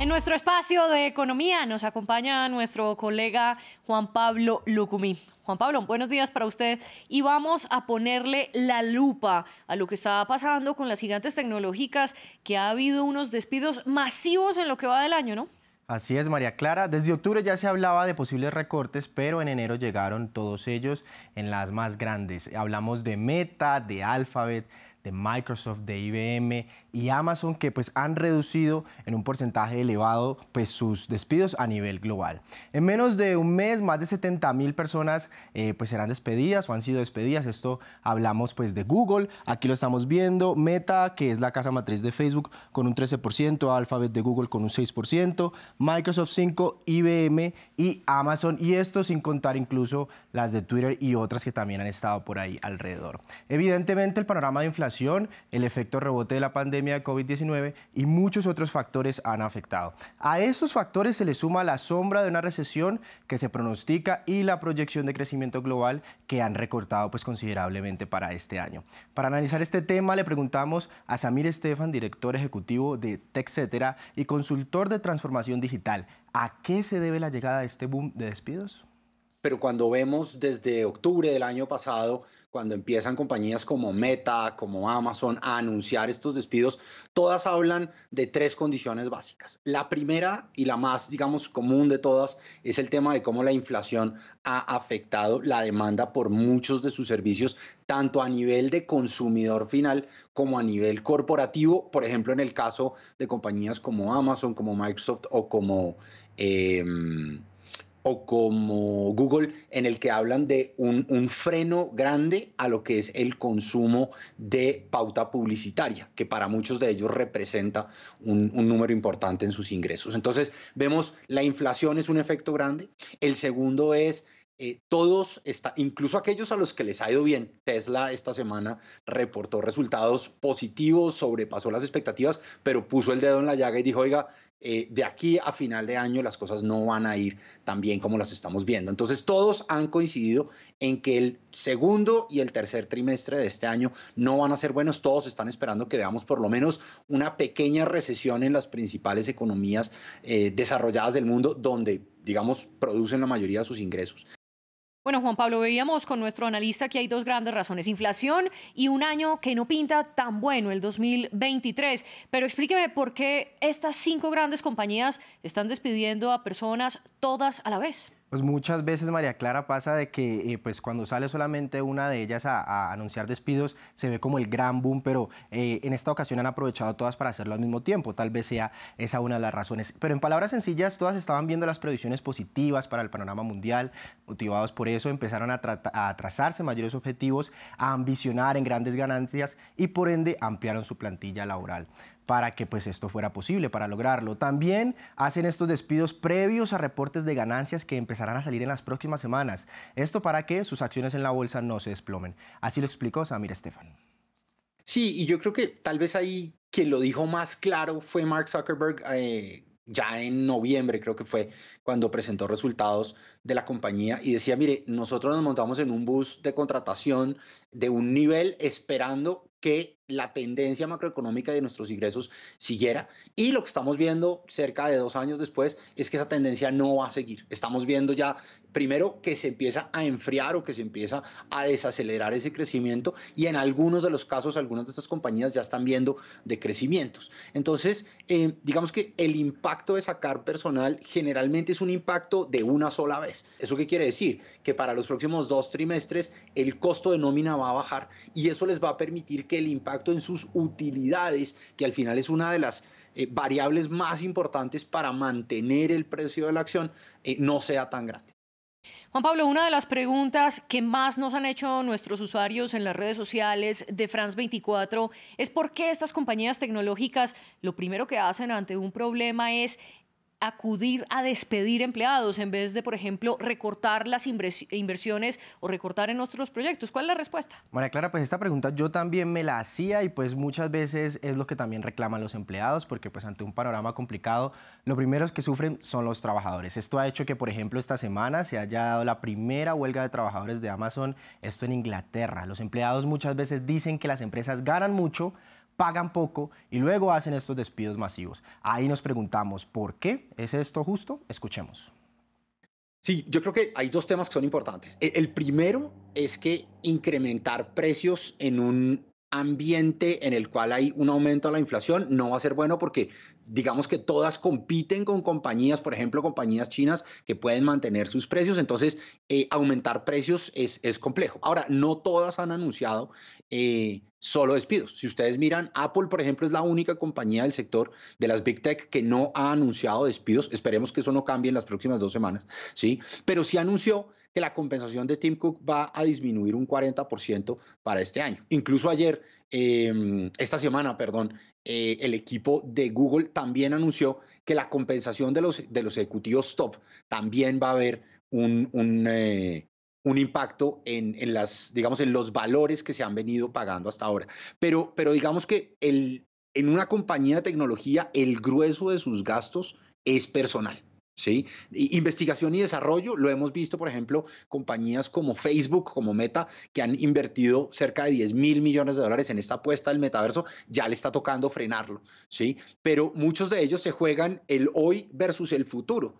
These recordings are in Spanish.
En nuestro espacio de economía nos acompaña nuestro colega Juan Pablo Lucumí. Juan Pablo, buenos días para usted y vamos a ponerle la lupa a lo que está pasando con las gigantes tecnológicas, que ha habido unos despidos masivos en lo que va del año, ¿no? Así es, María Clara. Desde octubre ya se hablaba de posibles recortes, pero en enero llegaron todos ellos en las más grandes. Hablamos de Meta, de Alphabet, de Microsoft, de IBM y Amazon, que pues han reducido en un porcentaje elevado pues sus despidos a nivel global. En menos de un mes, más de 70 mil personas eh, pues serán despedidas o han sido despedidas. Esto hablamos pues de Google, aquí lo estamos viendo, Meta, que es la casa matriz de Facebook, con un 13%, Alphabet de Google con un 6%, Microsoft 5, IBM y Amazon, y esto sin contar incluso las de Twitter y otras que también han estado por ahí alrededor. Evidentemente el panorama de inflación el efecto rebote de la pandemia de COVID-19 y muchos otros factores han afectado. A esos factores se le suma la sombra de una recesión que se pronostica y la proyección de crecimiento global que han recortado pues, considerablemente para este año. Para analizar este tema le preguntamos a Samir Estefan, director ejecutivo de TechCetera y consultor de transformación digital. ¿A qué se debe la llegada de este boom de despidos? pero cuando vemos desde octubre del año pasado, cuando empiezan compañías como Meta, como Amazon a anunciar estos despidos, todas hablan de tres condiciones básicas. La primera y la más, digamos, común de todas es el tema de cómo la inflación ha afectado la demanda por muchos de sus servicios, tanto a nivel de consumidor final como a nivel corporativo, por ejemplo, en el caso de compañías como Amazon, como Microsoft o como... Em, o como Google, en el que hablan de un, freno grande a lo que es el consumo de pauta publicitaria, que para muchos de ellos representa un, número importante en sus ingresos. Entonces, vemos, la inflación es un efecto grande. El segundo es eh, todos, está, incluso aquellos a los que les ha ido bien, Tesla esta semana reportó resultados positivos, sobrepasó las expectativas, pero puso el dedo en la llaga y dijo, oiga, eh, de aquí a final de año las cosas no van a ir tan bien como las estamos viendo. Entonces todos han coincidido en que el segundo y el tercer trimestre de este año no van a ser buenos. Todos están esperando que veamos por lo menos una pequeña recesión en las principales economías eh, desarrolladas del mundo donde digamos, producen la mayoría de sus ingresos. Bueno, Juan Pablo, veíamos con nuestro analista que hay dos grandes razones, inflación y un año que no pinta tan bueno, el 2023. Pero explíqueme por qué estas cinco grandes compañías están despidiendo a personas todas a la vez. Pues muchas veces, María Clara, pasa de que eh, pues cuando sale solamente una de ellas a, anunciar despidos, se ve como el gran boom, pero eh, en esta ocasión han aprovechado todas para hacerlo al mismo tiempo. Tal vez sea esa una de las razones. Pero en palabras sencillas, todas estaban viendo las previsiones positivas para el panorama mundial, motivados por eso, empezaron a, a trazarse mayores objetivos, a ambicionar en grandes ganancias y por ende ampliaron su plantilla laboral para que pues esto fuera posible, para lograrlo. También hacen estos despidos previos a reportes de ganancias que empezarán a salir en las próximas semanas. Esto para que sus acciones en la bolsa no se desplomen. Así lo explicó Samir Estefan. Sí, y yo creo que tal vez ahí quien lo dijo más claro fue Mark Zuckerberg eh, ya en noviembre, creo que fue cuando presentó resultados de la compañía y decía, mire, nosotros nos montamos en un bus de contratación de un nivel esperando que la tendencia macroeconómica de nuestros ingresos siguiera. Y lo que estamos viendo cerca de dos años después es que esa tendencia no va a seguir. Estamos viendo ya, primero, que se empieza a enfriar o que se empieza a desacelerar ese crecimiento y en algunos de los casos, algunas de estas compañías ya están viendo decrecimientos. Entonces, eh, digamos que el impacto de sacar personal generalmente es un impacto de una sola vez. ¿Eso qué quiere decir? Que para los próximos dos trimestres el costo de nómina va a bajar y eso les va a permitir que el impacto en sus utilidades, que al final es una de las eh, variables más importantes para mantener el precio de la acción, eh, no sea tan grande. Juan Pablo, una de las preguntas que más nos han hecho nuestros usuarios en las redes sociales de France 24 es por qué estas compañías tecnológicas lo primero que hacen ante un problema es acudir a despedir empleados en vez de, por ejemplo, recortar las inversiones o recortar en otros proyectos? ¿Cuál es la respuesta? María Clara, pues esta pregunta yo también me la hacía y pues muchas veces es lo que también reclaman los empleados porque pues ante un panorama complicado, los primeros que sufren son los trabajadores. Esto ha hecho que, por ejemplo, esta semana se haya dado la primera huelga de trabajadores de Amazon, esto en Inglaterra. Los empleados muchas veces dicen que las empresas ganan mucho, pagan poco y luego hacen estos despidos masivos. Ahí nos preguntamos, ¿por qué? ¿Es esto justo? Escuchemos. Sí, yo creo que hay dos temas que son importantes. E, el primero es que incrementar precios en un ambiente en el cual hay un aumento a la inflación no va a ser bueno porque digamos que todas compiten con compañías, por ejemplo, compañías chinas que pueden mantener sus precios, entonces eh, aumentar precios es complejo. Ahora, no todas han anunciado eh, solo despidos. Si ustedes miran, Apple, por ejemplo, es la única compañía del sector de las Big Tech que no ha anunciado despidos. Esperemos que eso no cambie en las próximas dos semanas, ¿sí? Pero sí anunció que la compensación de Tim Cook va a disminuir un 40% para este año. Incluso ayer, em, esta semana, perdón, eh, el equipo de Google también anunció que la compensación de los, de los ejecutivos top también va a haber un, un, eh, un impacto en, en, las, digamos, en los valores que se han venido pagando hasta ahora. Pero, pero digamos que el, en una compañía de tecnología, el grueso de sus gastos es personal. ¿sí? Investigación y desarrollo, lo hemos visto, por ejemplo, compañías como Facebook, como Meta, que han invertido cerca de 10 mil millones de dólares en esta apuesta del metaverso, ya le está tocando frenarlo, ¿sí? Pero muchos de ellos se juegan el hoy versus el futuro.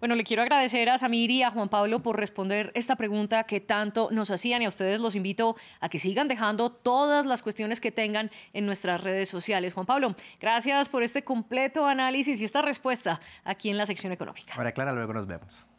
Bueno, le quiero agradecer a Samir y a Juan Pablo por responder esta pregunta que tanto nos hacían y a ustedes los invito a que sigan dejando todas las cuestiones que tengan en nuestras redes sociales. Juan Pablo, gracias por este completo análisis y esta respuesta aquí en la sección económica. Ahora, Clara, luego nos vemos.